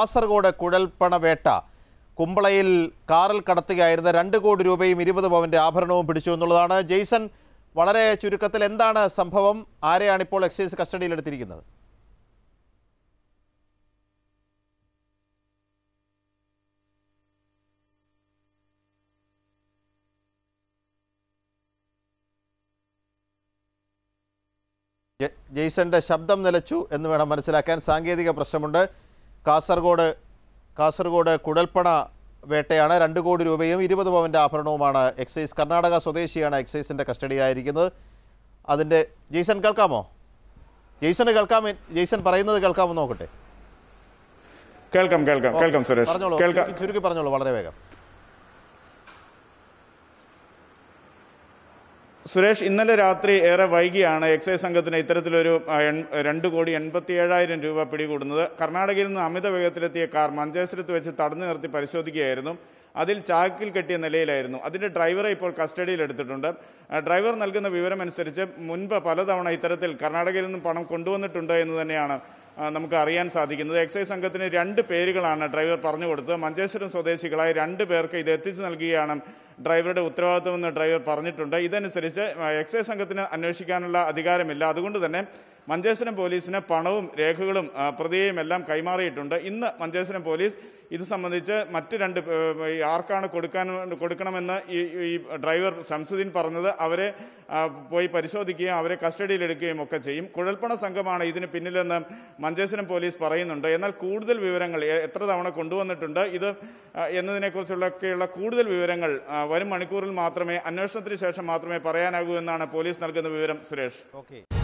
കാസർഗോഡ് കുഴൽപ്പണ വേട്ട കുമ്പളയിൽ കാറിൽ കടത്തുകയായിരുന്ന രണ്ട് കോടി രൂപയും ഇരുപത് പവൻ്റെ ആഭരണവും പിടിച്ചു എന്നുള്ളതാണ് ജെയ്സൺ വളരെ ചുരുക്കത്തിൽ എന്താണ് സംഭവം ആരെയാണ് ഇപ്പോൾ എക്സൈസ് കസ്റ്റഡിയിലെടുത്തിരിക്കുന്നത് ജെയ്സന്റെ ശബ്ദം നിലച്ചു എന്ന് വേണം മനസ്സിലാക്കാൻ സാങ്കേതിക പ്രശ്നമുണ്ട് കാസർഗോഡ് കാസർഗോഡ് കുടൽപ്പണ വേട്ടയാണ് രണ്ട് കോടി രൂപയും ഇരുപത് പവൻ്റെ ആഭരണവുമാണ് എക്സൈസ് കർണാടക സ്വദേശിയാണ് എക്സൈസിൻ്റെ കസ്റ്റഡിയായിരിക്കുന്നത് അതിൻ്റെ ജെയ്സൺ കേൾക്കാമോ ജെയ്സന് കേൾക്കാം ജെയ്സൺ പറയുന്നത് കേൾക്കാമോ നോക്കട്ടെ കേൾക്കാം കേൾക്കാം കേൾക്കാം സുരേഷ് കേൾക്കാം ചുരുക്കി പറഞ്ഞോളൂ വളരെ വേഗം സുരേഷ് ഇന്നലെ രാത്രി ഏറെ വൈകിയാണ് എക്സൈസ് സംഘത്തിന് ഇത്തരത്തിലൊരു രണ്ട് കോടി എൺപത്തി ഏഴായിരം രൂപ പിടികൂടുന്നത് കർണാടകയിൽ നിന്ന് അമിത വേഗത്തിലെത്തിയ കാർ മഞ്ചേശ്വരത്ത് വെച്ച് തടഞ്ഞു നിർത്തി പരിശോധിക്കുകയായിരുന്നു അതിൽ ചാക്കിൽ കെട്ടിയ നിലയിലായിരുന്നു അതിൻ്റെ ഡ്രൈവറെ ഇപ്പോൾ കസ്റ്റഡിയിൽ എടുത്തിട്ടുണ്ട് ഡ്രൈവർ നൽകുന്ന വിവരമനുസരിച്ച് മുൻപ് പലതവണ ഇത്തരത്തിൽ കർണാടകയിൽ നിന്നും പണം കൊണ്ടുവന്നിട്ടുണ്ട് എന്ന് തന്നെയാണ് നമുക്ക് അറിയാൻ സാധിക്കുന്നത് എക്സൈസ് സംഘത്തിന് രണ്ട് പേരുകളാണ് ഡ്രൈവർ പറഞ്ഞു കൊടുത്തത് മഞ്ചേശ്വരം സ്വദേശികളായ രണ്ട് പേർക്ക് ഇത് എത്തിച്ചു നൽകുകയാണ് ഡ്രൈവറുടെ ഉത്തരവാദിത്വമെന്ന് ഡ്രൈവർ പറഞ്ഞിട്ടുണ്ട് ഇതനുസരിച്ച് എക്സൈസ് സംഘത്തിന് അന്വേഷിക്കാനുള്ള അധികാരമില്ല അതുകൊണ്ട് തന്നെ മഞ്ചേശ്വരം പോലീസിന് പണവും രേഖകളും പ്രതിയെയും എല്ലാം കൈമാറിയിട്ടുണ്ട് ഇന്ന് മഞ്ചേശ്വരം പോലീസ് ഇത് സംബന്ധിച്ച് മറ്റ് രണ്ട് ആർക്കാണ് കൊടുക്കാൻ കൊടുക്കണമെന്ന് ഈ ഡ്രൈവർ ശംസുദ്ദീൻ പറഞ്ഞത് അവരെ പോയി പരിശോധിക്കുകയും അവരെ കസ്റ്റഡിയിലെടുക്കുകയും ഒക്കെ ചെയ്യും കുഴൽപ്പണ സംഘമാണ് ഇതിന് പിന്നിലെന്ന് മഞ്ചേശ്വരം പോലീസ് പറയുന്നുണ്ട് എന്നാൽ കൂടുതൽ വിവരങ്ങൾ എത്ര തവണ കൊണ്ടുവന്നിട്ടുണ്ട് ഇത് എന്നതിനെക്കുറിച്ചുള്ളൊക്കെയുള്ള കൂടുതൽ വിവരങ്ങൾ വരും മണിക്കൂറിൽ മാത്രമേ അന്വേഷണത്തിന് ശേഷം മാത്രമേ പറയാനാകൂ എന്നാണ് പോലീസ് നൽകുന്ന വിവരം സുരേഷ് ഓക്കെ